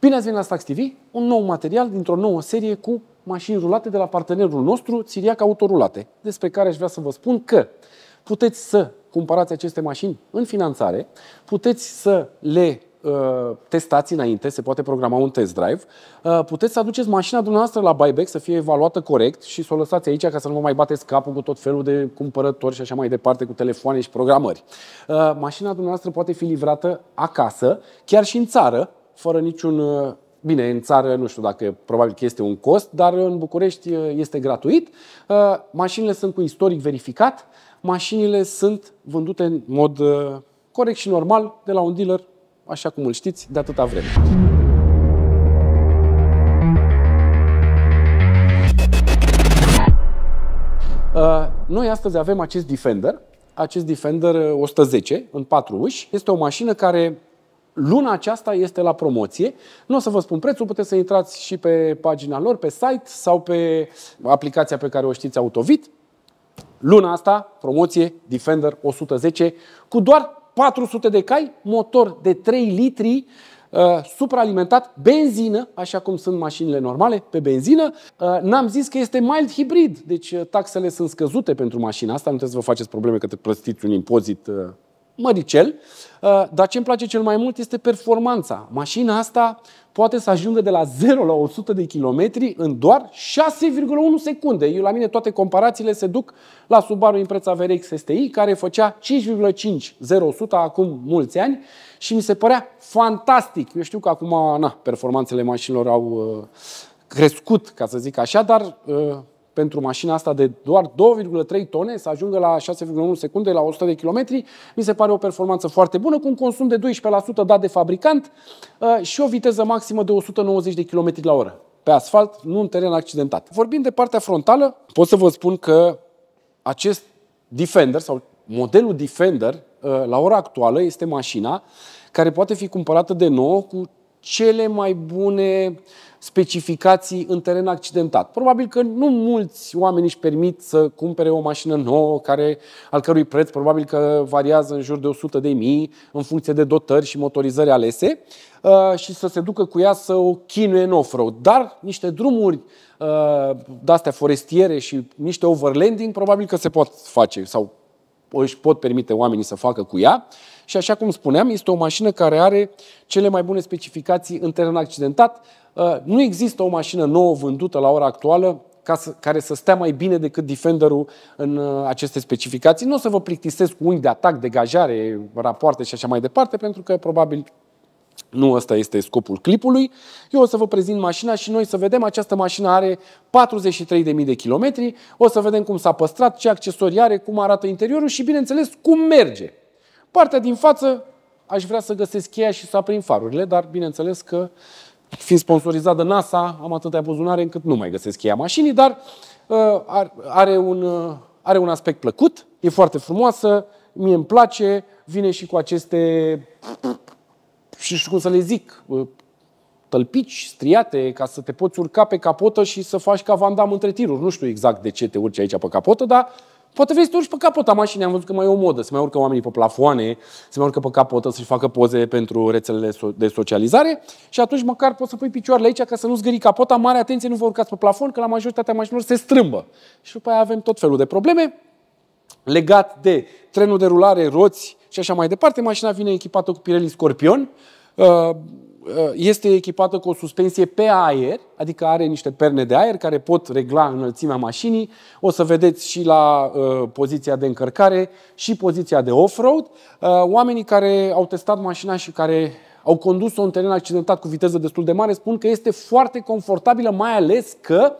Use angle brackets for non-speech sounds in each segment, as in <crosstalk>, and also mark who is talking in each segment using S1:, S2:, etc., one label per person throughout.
S1: Bine ați venit la Stax TV, un nou material dintr-o nouă serie cu mașini rulate de la partenerul nostru, Siriac Autorulate, despre care aș vrea să vă spun că puteți să cumpărați aceste mașini în finanțare, puteți să le uh, testați înainte, se poate programa un test drive, uh, puteți să aduceți mașina dumneavoastră la buyback să fie evaluată corect și să o lăsați aici ca să nu vă mai bateți capul cu tot felul de cumpărători și așa mai departe, cu telefoane și programări. Uh, mașina dumneavoastră poate fi livrată acasă, chiar și în țară, fără niciun... Uh, bine, în țară nu știu dacă probabil că este un cost, dar în București uh, este gratuit. Uh, mașinile sunt cu istoric verificat, mașinile sunt vândute în mod corect și normal de la un dealer, așa cum îl știți, de atâta vreme. Noi astăzi avem acest Defender, acest Defender 110 în patru uși. Este o mașină care luna aceasta este la promoție. Nu o să vă spun prețul, puteți să intrați și pe pagina lor, pe site sau pe aplicația pe care o știți Autovit. Luna asta, promoție Defender 110 cu doar 400 de cai, motor de 3 litri, Uh, supraalimentat, benzină, așa cum sunt mașinile normale, pe benzină. Uh, n-am zis că este mild hybrid, deci uh, taxele sunt scăzute pentru mașina asta, nu trebuie să vă faceți probleme că te plătiți un impozit uh, măricel, uh, dar ce îmi place cel mai mult este performanța. Mașina asta poate să ajungă de la 0 la 100 de kilometri în doar 6,1 secunde. Eu, la mine toate comparațiile se duc la Subaru Impreza VRX STI, care făcea 5,5 0100 acum mulți ani și mi se părea fantastic. Eu știu că acum na, performanțele mașinilor au uh, crescut, ca să zic așa, dar uh, pentru mașina asta de doar 2,3 tone să ajungă la 6,1 secunde la 100 de kilometri, mi se pare o performanță foarte bună, cu un consum de 12% dat de fabricant uh, și o viteză maximă de 190 de km la oră pe asfalt, nu în teren accidentat. Vorbind de partea frontală, pot să vă spun că acest Defender sau modelul Defender uh, la ora actuală este mașina care poate fi cumpărată de nou cu cele mai bune specificații în teren accidentat. Probabil că nu mulți oameni își permit să cumpere o mașină nouă, care, al cărui preț probabil că variază în jur de 100 de mii, în funcție de dotări și motorizări alese, uh, și să se ducă cu ea să o chinuie în off-road. Dar niște drumuri uh, de-astea forestiere și niște overlanding probabil că se pot face sau își pot permite oamenii să facă cu ea. Și așa cum spuneam, este o mașină care are cele mai bune specificații în teren accidentat. Uh, nu există o mașină nouă vândută la ora actuală ca să, care să stea mai bine decât Defenderul în uh, aceste specificații. Nu o să vă plictisesc cu unghi de atac, degajare, rapoarte și așa mai departe, pentru că probabil nu ăsta este scopul clipului. Eu o să vă prezint mașina și noi să vedem. Această mașină are 43.000 de kilometri. O să vedem cum s-a păstrat, ce accesorii are, cum arată interiorul și, bineînțeles, cum merge. Partea din față aș vrea să găsesc cheia și să aprind farurile, dar bineînțeles că fiind sponsorizat de NASA, am atâtea buzunare încât nu mai găsesc cheia mașinii, dar uh, are, un, uh, are un aspect plăcut, e foarte frumoasă, mie îmi place, vine și cu aceste și știu cum să le zic, ă, tălpici striate ca să te poți urca pe capotă și să faci ca vandam între tiruri. Nu știu exact de ce te urci aici pe capotă, dar poate vrei să te urci pe capota mașinii. Am văzut că mai e o modă, se mai urcă oamenii pe plafoane, se mai urcă pe capotă să-și facă poze pentru rețelele de socializare și atunci măcar poți să pui picioarele aici ca să nu zgări capota. Mare atenție, nu vă urcați pe plafon, că la majoritatea mașinilor se strâmbă. Și după aia avem tot felul de probleme legat de trenul de rulare, roți și așa mai departe. Mașina vine echipată cu Pirelli Scorpion, Uh, uh, este echipată cu o suspensie pe aer, adică are niște perne de aer care pot regla înălțimea mașinii. O să vedeți și la uh, poziția de încărcare și poziția de off-road. Uh, oamenii care au testat mașina și care au condus-o în teren accidentat cu viteză destul de mare spun că este foarte confortabilă, mai ales că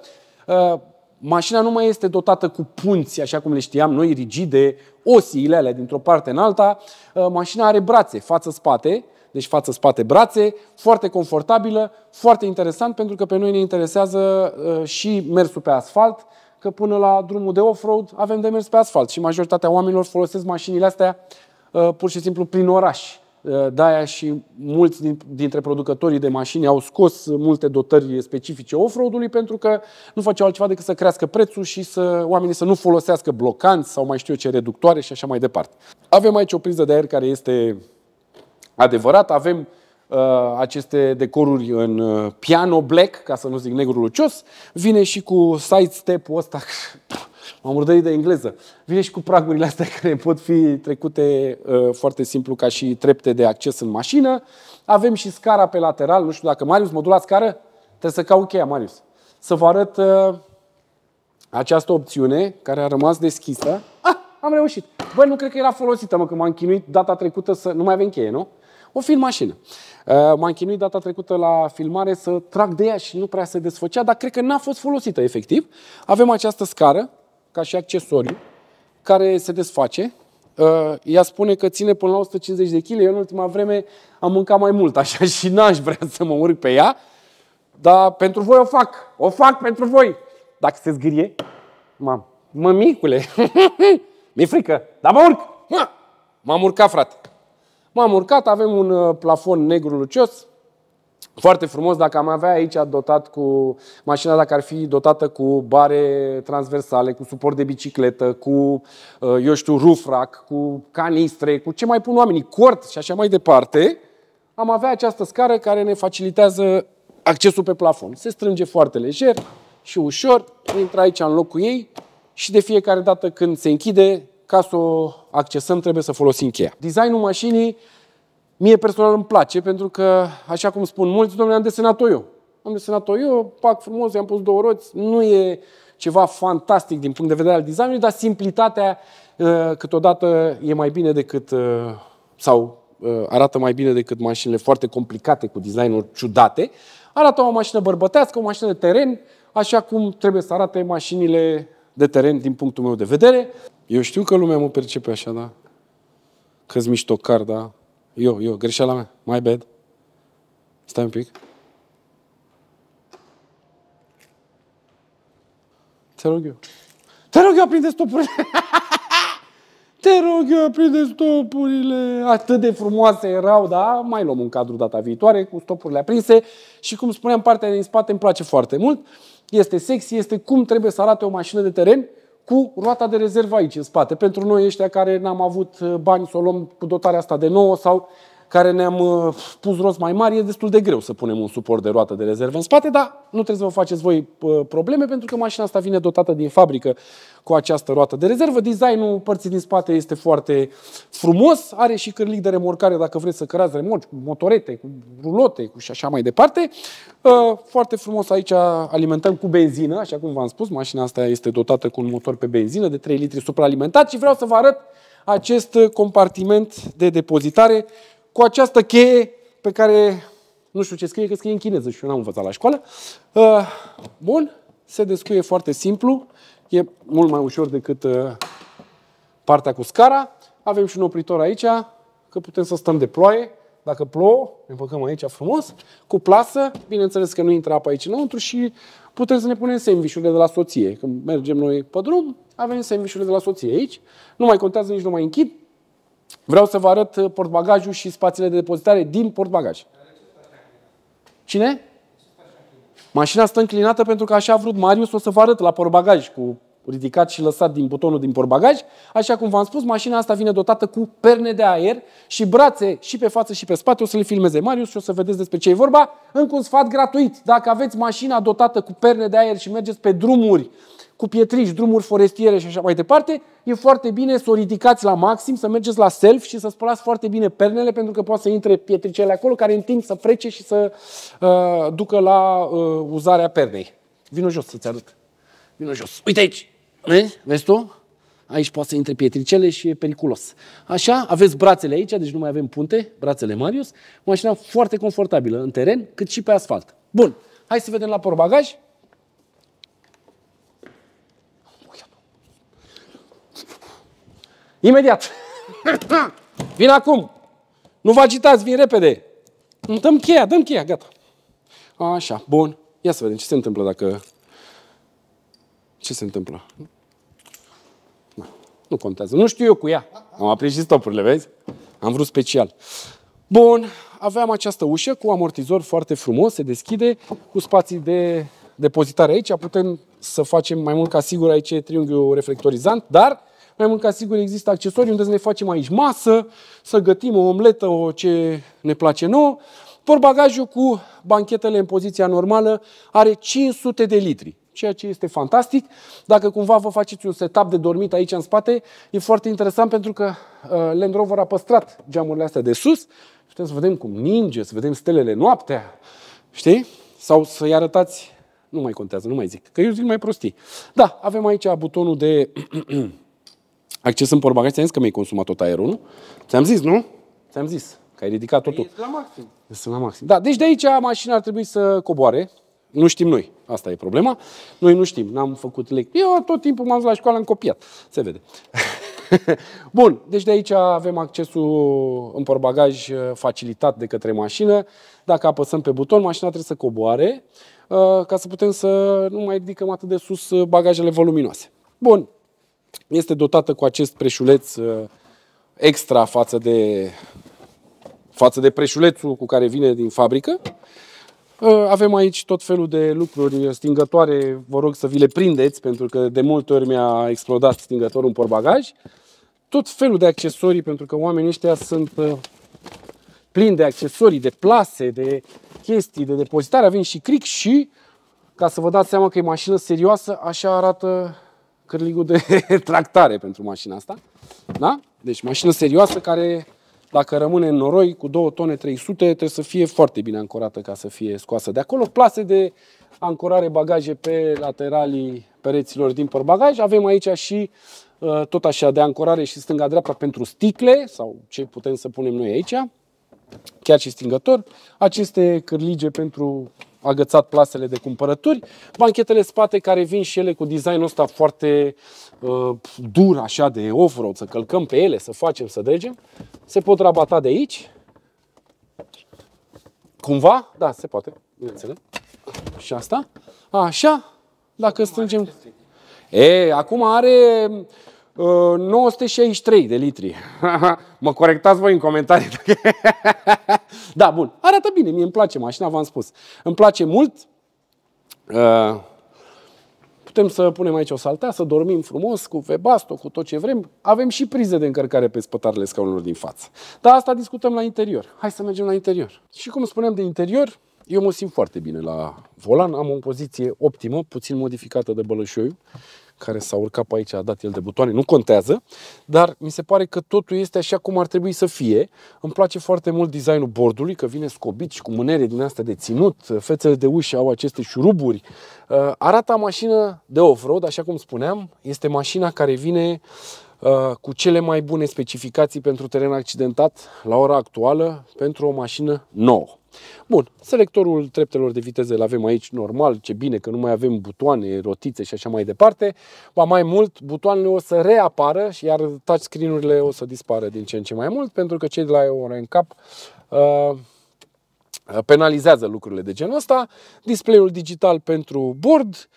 S1: uh, mașina nu mai este dotată cu punți, așa cum le știam noi, rigide, osiile alea dintr-o parte în alta. Uh, mașina are brațe, față-spate, deci față-spate brațe, foarte confortabilă, foarte interesant, pentru că pe noi ne interesează uh, și mersul pe asfalt, că până la drumul de off-road avem de mers pe asfalt și majoritatea oamenilor folosesc mașinile astea uh, pur și simplu prin oraș. Uh, de-aia și mulți dintre producătorii de mașini au scos multe dotări specifice off-road-ului pentru că nu făceau altceva decât să crească prețul și să oamenii să nu folosească blocanți sau mai știu eu ce reductoare și așa mai departe. Avem aici o priză de aer care este adevărat. Avem uh, aceste decoruri în uh, piano black, ca să nu zic negru lucios. Vine și cu sidestep-ul ăsta, <laughs> m-am urdărit de engleză. Vine și cu pragurile astea <laughs> care pot fi trecute uh, foarte simplu ca și trepte de acces în mașină. Avem și scara pe lateral, nu știu dacă Marius, modul la scară? Trebuie să caut cheia, Marius. Să vă arăt uh, această opțiune care a rămas deschisă. Ah, am reușit. Băi, nu cred că era folosită, mă, că m-am chinuit data trecută să... Nu mai avem cheie, nu? o film mașină. Uh, m-am chinuit data trecută la filmare să trag de ea și nu prea se desfăcea, dar cred că n-a fost folosită efectiv. Avem această scară, ca și accesoriu, care se desface. Uh, ea spune că ține până la 150 de kg. Eu în ultima vreme am mâncat mai mult așa și n-aș vrea să mă urc pe ea. Dar pentru voi o fac. O fac pentru voi. Dacă se zgârie, mam, mămicule, <laughs> mi-e frică, dar mă urc. M-am urcat, frate. M-am urcat, avem un uh, plafon negru lucios, foarte frumos, dacă am avea aici dotat cu mașina, dacă ar fi dotată cu bare transversale, cu suport de bicicletă, cu, uh, eu știu, rufrac, cu canistre, cu ce mai pun oamenii, cort și așa mai departe, am avea această scară care ne facilitează accesul pe plafon. Se strânge foarte lejer și ușor, intră aici în locul ei și de fiecare dată când se închide, ca să o accesăm, trebuie să folosim cheia. Designul mașinii, mie personal îmi place, pentru că, așa cum spun mulți, domnule, am desenat-o eu. Am desenat-o eu, pac frumos, i-am pus două roți. Nu e ceva fantastic din punct de vedere al designului, dar simplitatea uh, câteodată e mai bine decât, uh, sau uh, arată mai bine decât mașinile foarte complicate cu designuri ciudate. Arată o mașină bărbătească, o mașină de teren, așa cum trebuie să arate mașinile de teren din punctul meu de vedere. Eu știu că lumea mă percepe așa, da? Că-s miștocar, da? Eu, eu, greșeala mea. My bad. Stai un pic. Te rog eu. Te rog eu, aprinde stopurile. <laughs> Te rog eu, aprinde stopurile. Atât de frumoase erau, da? Mai luăm un cadru data viitoare cu stopurile aprinse. Și cum spuneam, partea din spate îmi place foarte mult. Este sexy, este cum trebuie să arate o mașină de teren cu roata de rezervă aici, în spate. Pentru noi ăștia care n-am avut uh, bani să o luăm cu dotarea asta de nouă sau care ne-am uh, pus rost mai mari, e destul de greu să punem un suport de roată de rezervă în spate, dar nu trebuie să vă faceți voi uh, probleme, pentru că mașina asta vine dotată din fabrică cu această roată de rezervă. Designul părții din spate este foarte frumos, are și cârlic de remorcare dacă vreți să cărați remorci, cu motorete, cu rulote cu și așa mai departe. Uh, foarte frumos aici alimentăm cu benzină, așa cum v-am spus, mașina asta este dotată cu un motor pe benzină de 3 litri supraalimentat și vreau să vă arăt acest compartiment de depozitare cu această cheie pe care, nu știu ce scrie, că scrie în chineză și eu n-am învățat la școală. Uh, bun, se descuie foarte simplu, e mult mai ușor decât uh, partea cu scara. Avem și un opritor aici, că putem să stăm de ploaie, dacă plouă, ne băgăm aici frumos, cu plasă, bineînțeles că nu intră apa aici înăuntru și putem să ne punem sandvișurile de la soție. Când mergem noi pe drum, avem sandvișurile de la soție aici, nu mai contează nici nu mai închid, Vreau să vă arăt uh, portbagajul și spațiile de depozitare din portbagaj. Cine? Mașina stă înclinată pentru că așa a vrut Marius, o să vă arăt la portbagaj cu ridicat și lăsat din butonul din porbagaj. Așa cum v-am spus, mașina asta vine dotată cu perne de aer și brațe și pe față și pe spate. O să le filmeze Marius și o să vedeți despre ce e vorba. Încă un sfat gratuit. Dacă aveți mașina dotată cu perne de aer și mergeți pe drumuri cu pietrici, drumuri forestiere și așa mai departe, e foarte bine să o ridicați la maxim, să mergeți la self și să spălați foarte bine pernele, pentru că poate să intre pietricele acolo, care în timp să frece și să uh, ducă la uh, uzarea pernei. Vino jos să-ți arăt vină jos, uite aici, vezi, vezi tu? Aici poate să intre pietricele și e periculos. Așa, aveți brațele aici, deci nu mai avem punte, brațele Marius, mașina foarte confortabilă în teren, cât și pe asfalt. Bun, hai să vedem la porbagaj. Imediat! <laughs> Vin acum! Nu vă agitați, vin repede! Dăm cheia, dăm cheia, gata. Așa, bun. Ia să vedem ce se întâmplă dacă ce se întâmplă? Na, nu contează. Nu știu eu cu ea. Am aprins și stopurile, vezi? Am vrut special. Bun, aveam această ușă cu amortizor foarte frumos, se deschide, cu spații de depozitare aici. Putem să facem mai mult ca sigur, aici triunghiul reflectorizant, dar mai mult ca sigur există accesorii unde să ne facem aici masă, să gătim o omletă, o ce ne place nouă. Porbagajul cu banchetele în poziția normală are 500 de litri ceea ce este fantastic. Dacă cumva vă faceți un setup de dormit aici în spate, e foarte interesant pentru că uh, Land Rover a păstrat geamurile astea de sus. Putem să vedem cum ninge, să vedem stelele noaptea, știi? Sau să-i arătați... Nu mai contează, nu mai zic, că eu zic mai prostii. Da, avem aici butonul de <clears throat> acces în portbagaj. Ți-am zis că mi-ai consumat tot aerul, nu? Ți-am zis, nu? Ți-am zis că ai ridicat totul. la maxim. Sunt la maxim. Da, deci de aici mașina ar trebui să coboare nu știm noi. Asta e problema. Noi nu știm. N-am făcut lecții. Eu tot timpul m-am dus la școală, am copiat. Se vede. <laughs> Bun, deci de aici avem accesul în porbagaj uh, facilitat de către mașină. Dacă apăsăm pe buton, mașina trebuie să coboare uh, ca să putem să nu mai ridicăm atât de sus uh, bagajele voluminoase. Bun, este dotată cu acest preșuleț extra față de, față de preșulețul cu care vine din fabrică. Avem aici tot felul de lucruri stingătoare, vă rog să vi le prindeți, pentru că de multe ori mi-a explodat stingătorul în portbagaj. Tot felul de accesorii, pentru că oamenii ăștia sunt uh, plini de accesorii, de plase, de chestii, de depozitare. Avem și cric și, ca să vă dați seama că e mașină serioasă, așa arată cârligul de <laughs> tractare pentru mașina asta. Da? Deci mașină serioasă care dacă rămâne în noroi cu 2 tone 300, trebuie să fie foarte bine ancorată ca să fie scoasă de acolo. Plase de ancorare bagaje pe lateralii pereților din porbagaj. Avem aici și uh, tot așa de ancorare și stânga-dreapta pentru sticle sau ce putem să punem noi aici, chiar și stingător. Aceste cârlige pentru agățat plasele de cumpărături, banchetele spate care vin și ele cu designul ăsta foarte uh, dur, așa de off-road, să călcăm pe ele, să facem, să dregem, se pot rabata de aici. Cumva? Da, se poate, bineînțeles. Și asta. Așa, dacă strângem... E, acum are 963 uh, de litri. <laughs> mă corectați voi în comentarii. <laughs> Da, bun. Arată bine. Mie îmi place mașina, v-am spus. Îmi place mult. Uh, putem să punem aici o saltea, să dormim frumos cu Webasto, cu tot ce vrem. Avem și prize de încărcare pe spătarele scaunelor din față. Dar asta discutăm la interior. Hai să mergem la interior. Și cum spuneam de interior, eu mă simt foarte bine la volan, am o poziție optimă, puțin modificată de bălășoiu, care s-a urcat pe aici, a dat el de butoane, nu contează, dar mi se pare că totul este așa cum ar trebui să fie. Îmi place foarte mult designul bordului, că vine scobit și cu mânere din asta de ținut, fețele de ușă au aceste șuruburi. Uh, Arata mașină de off-road, așa cum spuneam, este mașina care vine Uh, cu cele mai bune specificații pentru teren accidentat la ora actuală pentru o mașină nouă. Bun, selectorul treptelor de viteze îl avem aici normal, ce bine că nu mai avem butoane, rotițe și așa mai departe. Ba mai mult, butoanele o să reapară și iar touchscreen-urile o să dispară din ce în ce mai mult, pentru că cei de la ora în cap uh, penalizează lucrurile de genul ăsta. Display-ul digital pentru bord,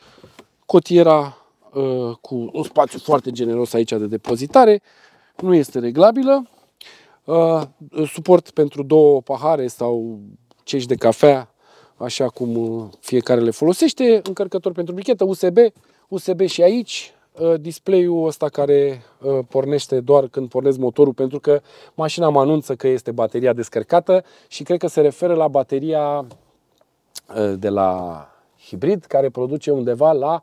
S1: cotiera Uh, cu un spațiu foarte generos aici de depozitare, nu este reglabilă, uh, suport pentru două pahare sau cești de cafea, așa cum uh, fiecare le folosește, încărcător pentru brichetă, USB, USB și aici, display-ul ăsta care pornește doar când pornesc motorul pentru că mașina mă anunță că este bateria descărcată și cred că se referă la bateria de la hibrid care produce undeva la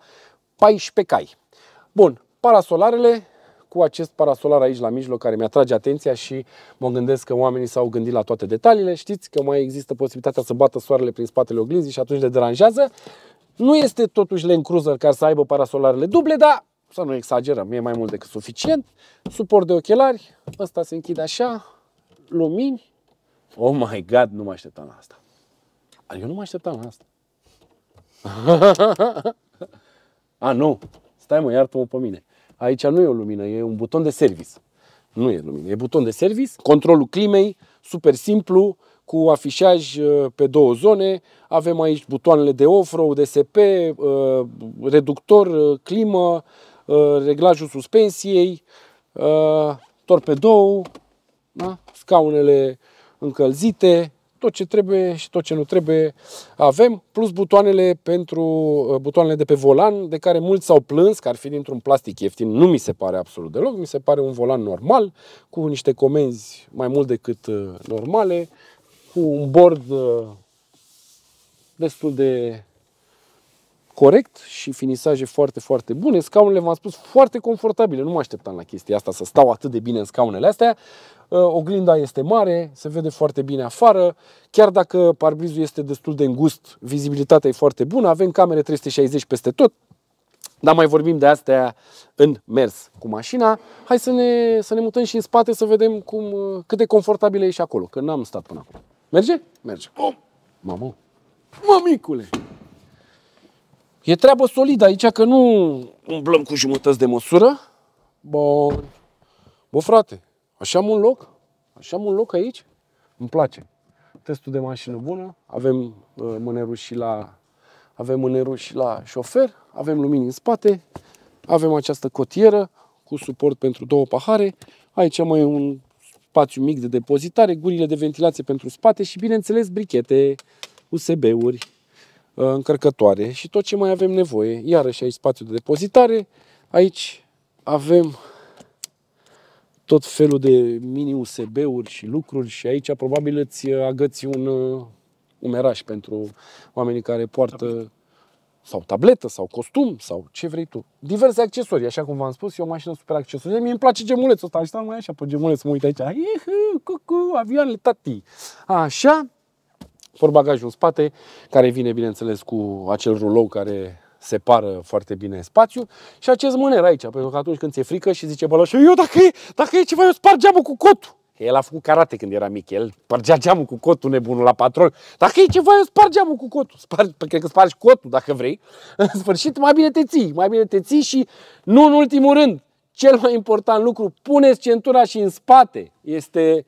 S1: 14 cai. Bun, parasolarele, cu acest parasolar aici la mijloc care mi-atrage atenția și mă gândesc că oamenii s-au gândit la toate detaliile. Știți că mai există posibilitatea să bată soarele prin spatele oglinzii și atunci le deranjează. Nu este totuși Land Cruiser care să aibă parasolarele duble, dar să nu exagerăm, e mai mult decât suficient. Suport de ochelari, ăsta se închide așa, lumini. Oh my god, nu mă așteptam la asta. Eu nu mă așteptam la asta. <laughs> A, nu, stai mă, iartă-mă pe mine. Aici nu e o lumină, e un buton de service. Nu e lumină, e buton de service, controlul climei, super simplu, cu afișaj uh, pe două zone. Avem aici butoanele de off-road, DSP, uh, reductor, uh, climă, reglajul suspensiei, torpedou, da? scaunele încălzite, tot ce trebuie și tot ce nu trebuie avem, plus butoanele pentru uh, butoanele de pe volan, de care mulți s-au plâns că ar fi dintr-un plastic ieftin. Nu mi se pare absolut deloc, mi se pare un volan normal, cu niște comenzi mai mult decât uh, normale, cu un bord uh, destul de corect și finisaje foarte, foarte bune. Scaunele, v-am spus, foarte confortabile. Nu mă așteptam la chestia asta să stau atât de bine în scaunele astea. Uh, oglinda este mare, se vede foarte bine afară. Chiar dacă parbrizul este destul de îngust, vizibilitatea e foarte bună. Avem camere 360 peste tot. Dar mai vorbim de astea în mers cu mașina. Hai să ne, să ne mutăm și în spate să vedem cum, uh, cât de confortabil e și acolo, că n-am stat până acum. Merge? Merge. Oh. Mamă! Mamicule! E treabă solidă aici, că nu umblăm cu jumătăți de măsură. Bă, bă frate, așa am un loc, așa am un loc aici, îmi place. Testul de mașină bună, avem uh, mânerul și la, avem mânerul și la șofer, avem lumini în spate, avem această cotieră cu suport pentru două pahare, aici mai e un spațiu mic de depozitare, gurile de ventilație pentru spate și, bineînțeles, brichete, USB-uri. Uh, încărcătoare și tot ce mai avem nevoie. Iarăși aici spațiu de depozitare, aici avem tot felul de mini USB-uri și lucruri și aici probabil îți agăți un uh, umeraș pentru oamenii care poartă sau tabletă sau costum sau ce vrei tu. Diverse accesorii, așa cum v-am spus, e o mașină super accesorie. Mie îmi place gemulețul ăsta, așa mai așa pe gemuleț, mă uit aici, Ihu, cucu, avioanele tati. Așa, Porbagajul în spate, care vine, bineînțeles, cu acel rulou care separă foarte bine spațiul și acest mâner aici, pentru că atunci când ți-e frică și zice bălășul, eu dacă e, dacă e ceva, eu spar geamul cu cotul. Că el a făcut karate când era mic, el spargea geamul cu cotul nebunul la patrol. Dacă e ceva, eu spar geamul cu cotul. Spar, cred că spargi cotul dacă vrei. <laughs> În sfârșit, mai bine te ții, mai bine te ții și nu în ultimul rând, cel mai important lucru, puneți centura și în spate. Este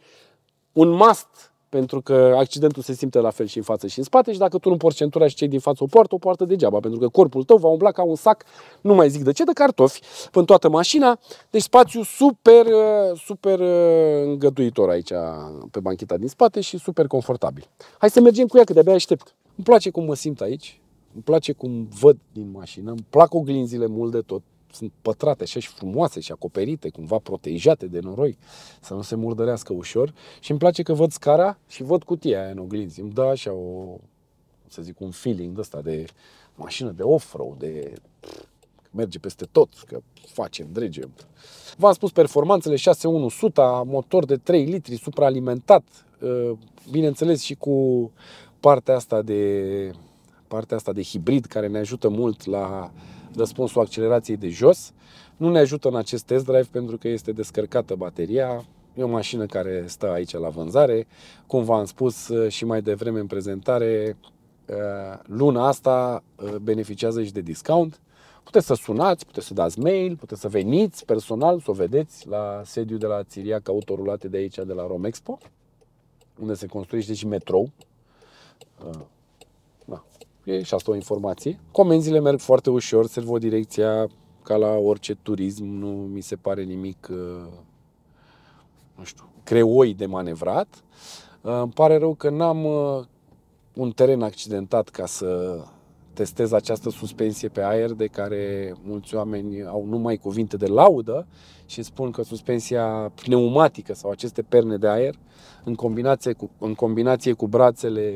S1: un must pentru că accidentul se simte la fel și în față și în spate și dacă tu nu porți centura și cei din față o poartă, o poartă degeaba, pentru că corpul tău va umbla ca un sac, nu mai zic de ce, de cartofi în toată mașina. Deci spațiu super, uh, super uh, îngăduitor aici pe banchita din spate și super confortabil. Hai să mergem cu ea, că de-abia aștept. Îmi place cum mă simt aici, îmi place cum văd din mașină, îmi plac oglinzile mult de tot sunt pătrate așa și frumoase și acoperite, cumva protejate de noroi, să nu se murdărească ușor. Și îmi place că văd scara și văd cutia aia în oglinzi. Îmi dă așa o, să zic, un feeling de ăsta de mașină de off-road, de merge peste tot, că facem, dregem. V-am spus performanțele 6.1 Suta, motor de 3 litri, supraalimentat, uh, bineînțeles și cu partea asta de partea asta de hibrid care ne ajută mult la răspunsul accelerației de jos. Nu ne ajută în acest test drive pentru că este descărcată bateria, E o mașină care stă aici la vânzare. Cum v-am spus uh, și mai devreme în prezentare, uh, luna asta uh, beneficiază și de discount. Puteți să sunați, puteți să dați mail, puteți să veniți personal, să o vedeți la sediu de la Țiria Cautorulate de aici, de la Romexpo, unde se construiește și metrou. E și asta o informație. Comenzile merg foarte ușor, se văd direcția ca la orice turism, nu mi se pare nimic, uh, nu știu, creoi de manevrat. Uh, îmi pare rău că n-am uh, un teren accidentat ca să testez această suspensie pe aer de care mulți oameni au numai cuvinte de laudă și spun că suspensia pneumatică sau aceste perne de aer în combinație cu, în combinație cu brațele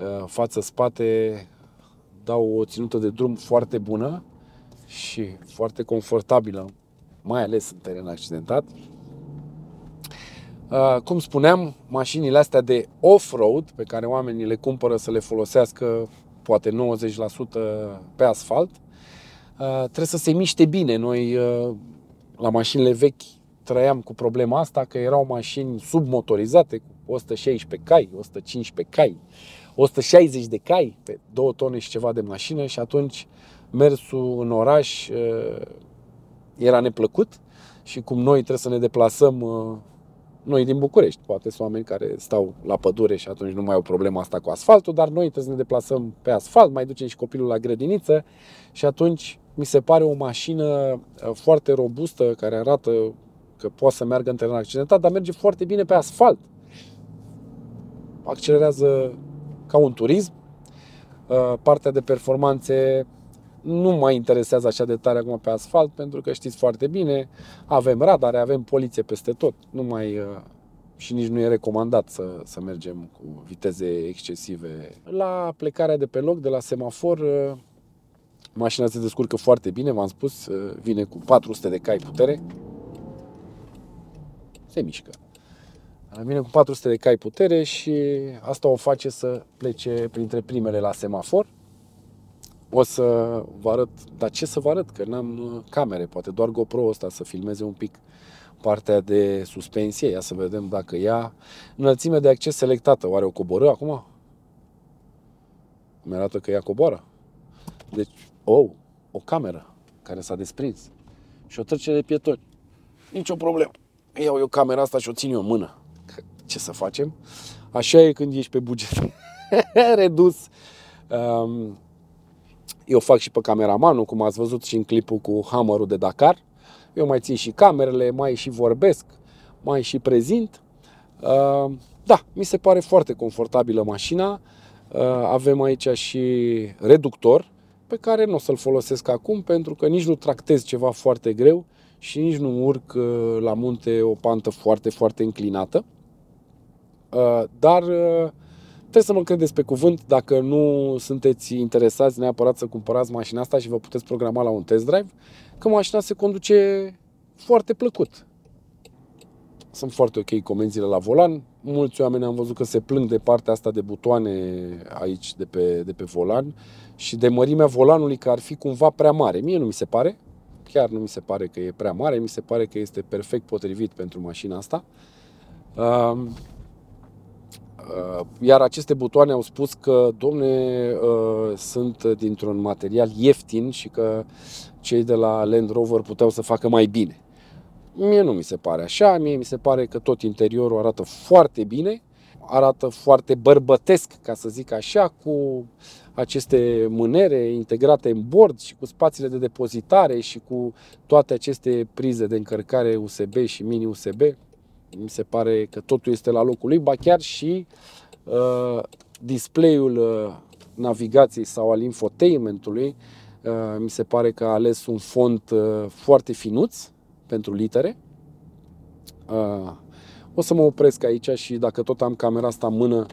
S1: Ă, față-spate dau o ținută de drum foarte bună și foarte confortabilă, mai ales în teren accidentat. Ă, cum spuneam, mașinile astea de off-road pe care oamenii le cumpără să le folosească poate 90% pe asfalt, ă, trebuie să se miște bine. Noi la mașinile vechi trăiam cu problema asta că erau mașini submotorizate cu 116 cai, 115 cai, 160 de cai pe 2 tone și ceva de mașină și atunci mersul în oraș uh, era neplăcut și cum noi trebuie să ne deplasăm uh, noi din București, poate sunt oameni care stau la pădure și atunci nu mai au problema asta cu asfaltul, dar noi trebuie să ne deplasăm pe asfalt, mai ducem și copilul la grădiniță și atunci mi se pare o mașină uh, foarte robustă care arată că poate să meargă în teren accidentat, dar merge foarte bine pe asfalt. Accelerează ca un turism. Uh, partea de performanțe nu mă interesează așa de tare acum pe asfalt, pentru că știți foarte bine, avem radare, avem poliție peste tot. Nu mai uh, și nici nu e recomandat să, să mergem cu viteze excesive. La plecarea de pe loc, de la semafor, uh, mașina se descurcă foarte bine, v-am spus, vine cu 400 de cai putere, se mișcă. Vine cu 400 de cai putere și asta o face să plece printre primele la semafor. O să vă arăt, dar ce să vă arăt, că n-am uh, camere, poate doar GoPro ăsta să filmeze un pic partea de suspensie, ia să vedem dacă ea înălțime de acces selectată, oare o coboră acum? Mi arată că ea coboară. Deci, oh, o cameră care s-a desprins și o trece de pietoni. Nici o problemă. Iau eu camera asta și o țin eu în mână ce să facem. Așa e când ești pe buget <laughs> redus. Um, eu fac și pe cameramanul, cum ați văzut și în clipul cu hammerul de Dakar. Eu mai țin și camerele, mai și vorbesc, mai și prezint. Uh, da, mi se pare foarte confortabilă mașina. Uh, avem aici și reductor, pe care nu o să-l folosesc acum pentru că nici nu tractez ceva foarte greu și nici nu urc uh, la munte o pantă foarte, foarte înclinată. Uh, dar uh, trebuie să mă credeți pe cuvânt dacă nu sunteți interesați neapărat să cumpărați mașina asta și vă puteți programa la un test drive, că mașina se conduce foarte plăcut. Sunt foarte ok comenzile la volan. Mulți oameni am văzut că se plâng de partea asta de butoane aici, de pe, de pe volan și de mărimea volanului că ar fi cumva prea mare. Mie nu mi se pare, chiar nu mi se pare că e prea mare, mi se pare că este perfect potrivit pentru mașina asta. Uh, Uh, iar aceste butoane au spus că, domne, uh, sunt dintr-un material ieftin și că cei de la Land Rover puteau să facă mai bine. Mie nu mi se pare așa, mie mi se pare că tot interiorul arată foarte bine, arată foarte bărbătesc, ca să zic așa, cu aceste mânere integrate în bord și cu spațiile de depozitare și cu toate aceste prize de încărcare USB și mini USB. Mi se pare că totul este la locul lui, ba chiar și uh, display-ul uh, navigației sau al infotainmentului uh, mi se pare că a ales un font uh, foarte finuț pentru litere. Uh, o să mă opresc aici și dacă tot am camera asta în mână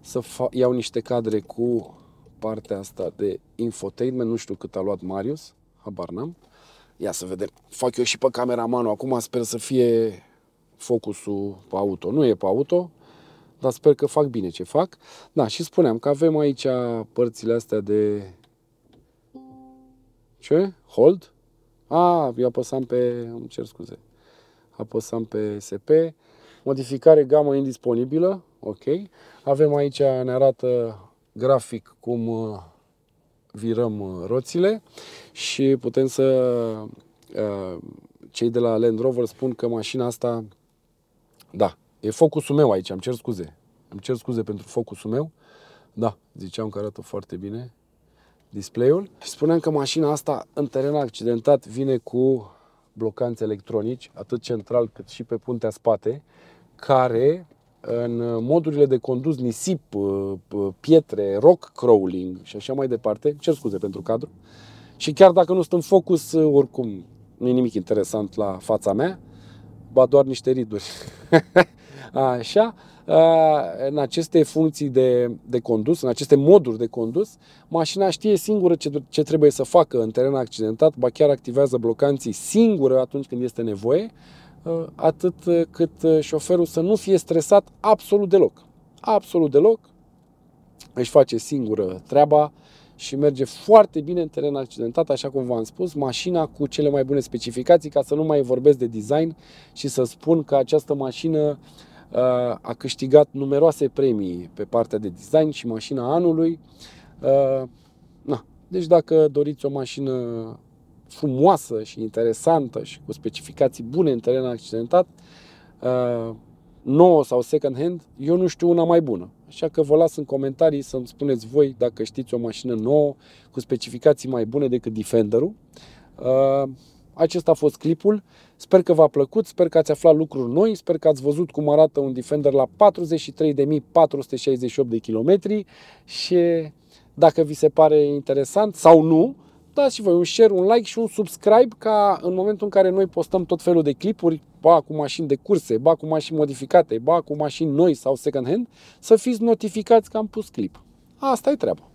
S1: să iau niște cadre cu partea asta de infotainment. Nu știu cât a luat Marius, habar n-am. Ia să vedem. Fac eu și pe cameramanul acum, sper să fie focusul pe auto. Nu e pe auto, dar sper că fac bine ce fac. Da, și spuneam că avem aici părțile astea de... Ce? Hold? A, ah, eu apăsam pe... îmi cer scuze. Apăsam pe SP. Modificare gamă indisponibilă. Ok. Avem aici, ne arată grafic cum uh, virăm uh, roțile și putem să... Uh, cei de la Land Rover spun că mașina asta da, e focusul meu aici, Am cer scuze. Am cer scuze pentru focusul meu. Da, ziceam că arată foarte bine display-ul. Spuneam că mașina asta în teren accidentat vine cu blocanți electronici, atât central cât și pe puntea spate, care în modurile de condus nisip, uh, uh, pietre, rock crawling și așa mai departe, cer scuze pentru cadru, și chiar dacă nu sunt în focus, uh, oricum nu e nimic interesant la fața mea, ba doar niște riduri. <laughs> Așa, în aceste funcții de, de condus, în aceste moduri de condus, mașina știe singură ce, ce trebuie să facă în teren accidentat, ba chiar activează blocanții singură atunci când este nevoie, atât cât șoferul să nu fie stresat absolut deloc. Absolut deloc, își face singură treaba, și merge foarte bine în teren accidentat, așa cum v-am spus, mașina cu cele mai bune specificații, ca să nu mai vorbesc de design și să spun că această mașină uh, a câștigat numeroase premii pe partea de design și mașina anului. Uh, na. Deci dacă doriți o mașină frumoasă și interesantă și cu specificații bune în teren accidentat, uh, nouă sau second hand, eu nu știu una mai bună. Așa că vă las în comentarii să-mi spuneți voi dacă știți o mașină nouă cu specificații mai bune decât Defender-ul. Uh, acesta a fost clipul. Sper că v-a plăcut, sper că ați aflat lucruri noi, sper că ați văzut cum arată un Defender la 43.468 de kilometri și dacă vi se pare interesant sau nu, dați și voi un share, un like și un subscribe ca în momentul în care noi postăm tot felul de clipuri, ba cu mașini de curse, ba cu mașini modificate, ba cu mașini noi sau second hand, să fiți notificați că am pus clip. Asta e treaba.